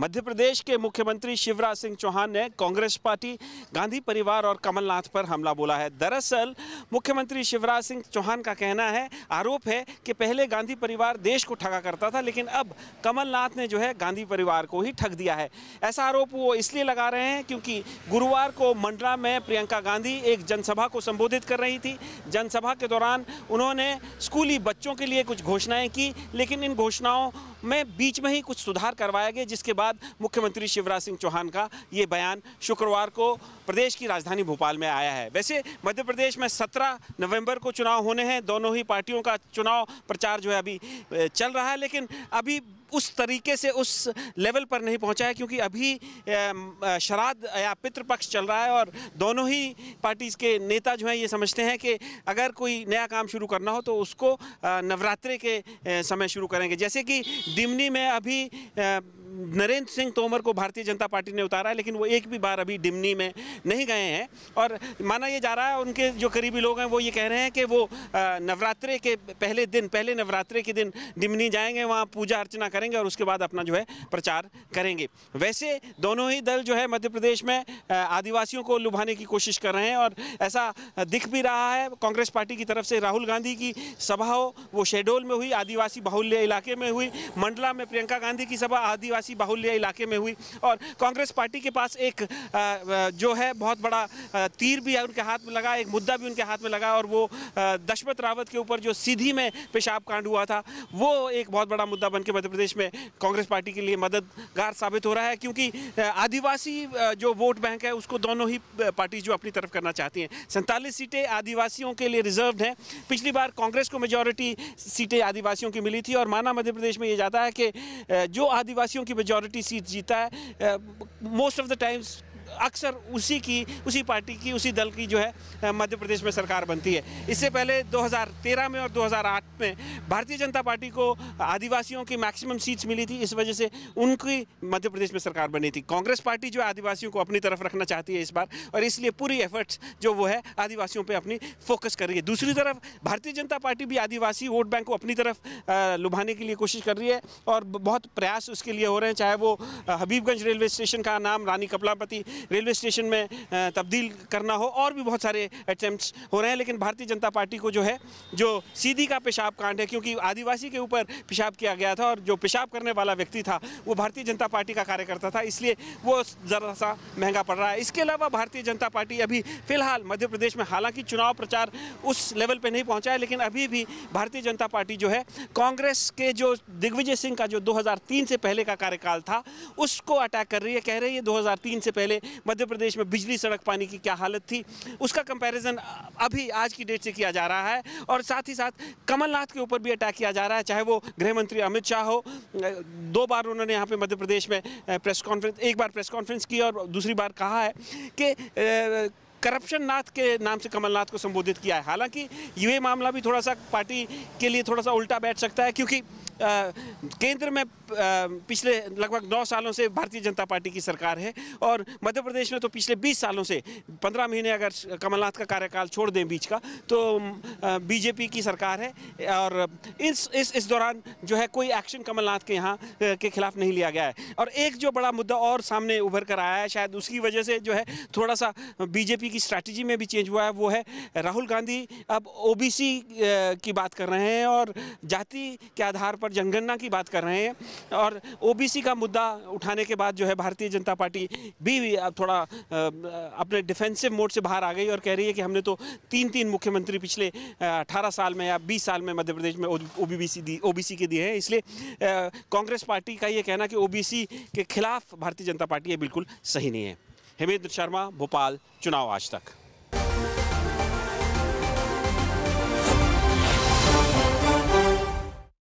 मध्य प्रदेश के मुख्यमंत्री शिवराज सिंह चौहान ने कांग्रेस पार्टी गांधी परिवार और कमलनाथ पर हमला बोला है दरअसल मुख्यमंत्री शिवराज सिंह चौहान का कहना है आरोप है कि पहले गांधी परिवार देश को ठगा करता था लेकिन अब कमलनाथ ने जो है गांधी परिवार को ही ठग दिया है ऐसा आरोप वो इसलिए लगा रहे हैं क्योंकि गुरुवार को मंडला में प्रियंका गांधी एक जनसभा को संबोधित कर रही थी जनसभा के दौरान उन्होंने स्कूली बच्चों के लिए कुछ घोषणाएँ की लेकिन इन घोषणाओं में बीच में ही कुछ सुधार करवाया गया जिसके बाद मुख्यमंत्री शिवराज सिंह चौहान का ये बयान शुक्रवार को प्रदेश की राजधानी भोपाल में आया है वैसे मध्य प्रदेश में सत्रह नवम्बर को चुनाव होने हैं दोनों ही पार्टियों का चुनाव प्रचार जो है अभी चल रहा है लेकिन अभी उस तरीके से उस लेवल पर नहीं पहुंचा है क्योंकि अभी शराद या पितृपक्ष चल रहा है और दोनों ही पार्टीज के नेता जो हैं ये समझते हैं कि अगर कोई नया काम शुरू करना हो तो उसको नवरात्रे के समय शुरू करेंगे जैसे कि दिमनी में अभी नरेंद्र सिंह तोमर को भारतीय जनता पार्टी ने उतारा है लेकिन वो एक भी बार अभी डिमनी में नहीं गए हैं और माना ये जा रहा है उनके जो करीबी लोग हैं वो ये कह रहे हैं कि वो नवरात्रे के पहले दिन पहले नवरात्रे के दिन डिमनी जाएंगे वहाँ पूजा अर्चना करेंगे और उसके बाद अपना जो है प्रचार करेंगे वैसे दोनों ही दल जो है मध्य प्रदेश में आदिवासियों को लुभाने की कोशिश कर रहे हैं और ऐसा दिख भी रहा है कांग्रेस पार्टी की तरफ से राहुल गांधी की सभा हो वो शेडोल में हुई आदिवासी बाहुल्य इलाके में हुई मंडला में प्रियंका गांधी की सभा आदिवासी आदिवासी बाहुल्य इलाके में हुई और कांग्रेस पार्टी के पास एक जो है बहुत बड़ा तीर भी उनके हाथ में लगा एक मुद्दा भी उनके हाथ में लगा और वो दशरथ रावत के ऊपर जो सीधी में पेशाब कांड हुआ था वो एक बहुत बड़ा मुद्दा बनकर मध्य प्रदेश में कांग्रेस पार्टी के लिए मददगार साबित हो रहा है क्योंकि आदिवासी जो वोट बैंक है उसको दोनों ही पार्टी जो अपनी तरफ करना चाहती हैं सैंतालीस सीटें आदिवासियों के लिए रिजर्व हैं पिछली बार कांग्रेस को मेजोरिटी सीटें आदिवासियों की मिली थी और माना मध्य प्रदेश में ये जाता है कि जो आदिवासियों की मेजॉरिटी सीट जीता है मोस्ट ऑफ द टाइम्स अक्सर उसी की उसी पार्टी की उसी दल की जो है मध्य प्रदेश में सरकार बनती है इससे पहले 2013 में और 2008 में भारतीय जनता पार्टी को आदिवासियों की मैक्सिमम सीट्स मिली थी इस वजह से उनकी मध्य प्रदेश में सरकार बनी थी कांग्रेस पार्टी जो आदिवासियों को अपनी तरफ रखना चाहती है इस बार और इसलिए पूरी एफर्ट्स जो वो है आदिवासियों पर अपनी फोकस कर रही है दूसरी तरफ भारतीय जनता पार्टी भी आदिवासी वोट बैंक को अपनी तरफ लुभाने के लिए कोशिश कर रही है और बहुत प्रयास उसके लिए हो रहे हैं चाहे वो हबीबगंज रेलवे स्टेशन का नाम रानी कपलापति रेलवे स्टेशन में तब्दील करना हो और भी बहुत सारे अटैम्प्ट हो रहे हैं लेकिन भारतीय जनता पार्टी को जो है जो सीधी का पेशाब कांड है क्योंकि आदिवासी के ऊपर पेशाब किया गया था और जो पेशाब करने वाला व्यक्ति था वो भारतीय जनता पार्टी का कार्यकर्ता था इसलिए वो ज़रा सा महंगा पड़ रहा है इसके अलावा भारतीय जनता पार्टी अभी फिलहाल मध्य प्रदेश में हालांकि चुनाव प्रचार उस लेवल पर नहीं पहुँचा है लेकिन अभी भी भारतीय जनता पार्टी जो है कांग्रेस के जो दिग्विजय सिंह का जो दो से पहले का कार्यकाल था उसको अटैक कर रही है कह रही है दो से पहले मध्य प्रदेश में बिजली सड़क पानी की क्या हालत थी उसका कंपैरिजन अभी आज की डेट से किया जा रहा है और साथ ही साथ कमलनाथ के ऊपर भी अटैक किया जा रहा है चाहे वो गृह मंत्री अमित शाह हो दो बार उन्होंने यहाँ पे मध्य प्रदेश में प्रेस कॉन्फ्रेंस एक बार प्रेस कॉन्फ्रेंस की और दूसरी बार कहा है कि करप्शन नाथ के नाम से कमलनाथ को संबोधित किया है हालांकि ये मामला भी थोड़ा सा पार्टी के लिए थोड़ा सा उल्टा बैठ सकता है क्योंकि केंद्र में पिछले लगभग नौ सालों से भारतीय जनता पार्टी की सरकार है और मध्य प्रदेश में तो पिछले बीस सालों से पंद्रह महीने अगर कमलनाथ का कार्यकाल छोड़ दें बीच का तो बीजेपी की सरकार है और इस इस इस दौरान जो है कोई एक्शन कमलनाथ के यहाँ के खिलाफ नहीं लिया गया है और एक जो बड़ा मुद्दा और सामने उभर कर आया है शायद उसकी वजह से जो है थोड़ा सा बीजेपी की स्ट्रैटेजी में भी चेंज हुआ है वो है राहुल गांधी अब ओबीसी की बात कर रहे हैं और जाति के आधार पर पर जनगणना की बात कर रहे हैं और ओबीसी का मुद्दा उठाने के बाद जो है भारतीय जनता पार्टी भी थोड़ा अपने डिफेंसिव मोड से बाहर आ गई और कह रही है कि हमने तो तीन तीन मुख्यमंत्री पिछले अठारह साल में या बीस साल में मध्य प्रदेश में ओ दी ओबीसी के दिए हैं इसलिए कांग्रेस पार्टी का ये कहना कि ओबीसी के खिलाफ भारतीय जनता पार्टी ये बिल्कुल सही नहीं है हेमेंद्र शर्मा भोपाल चुनाव आज तक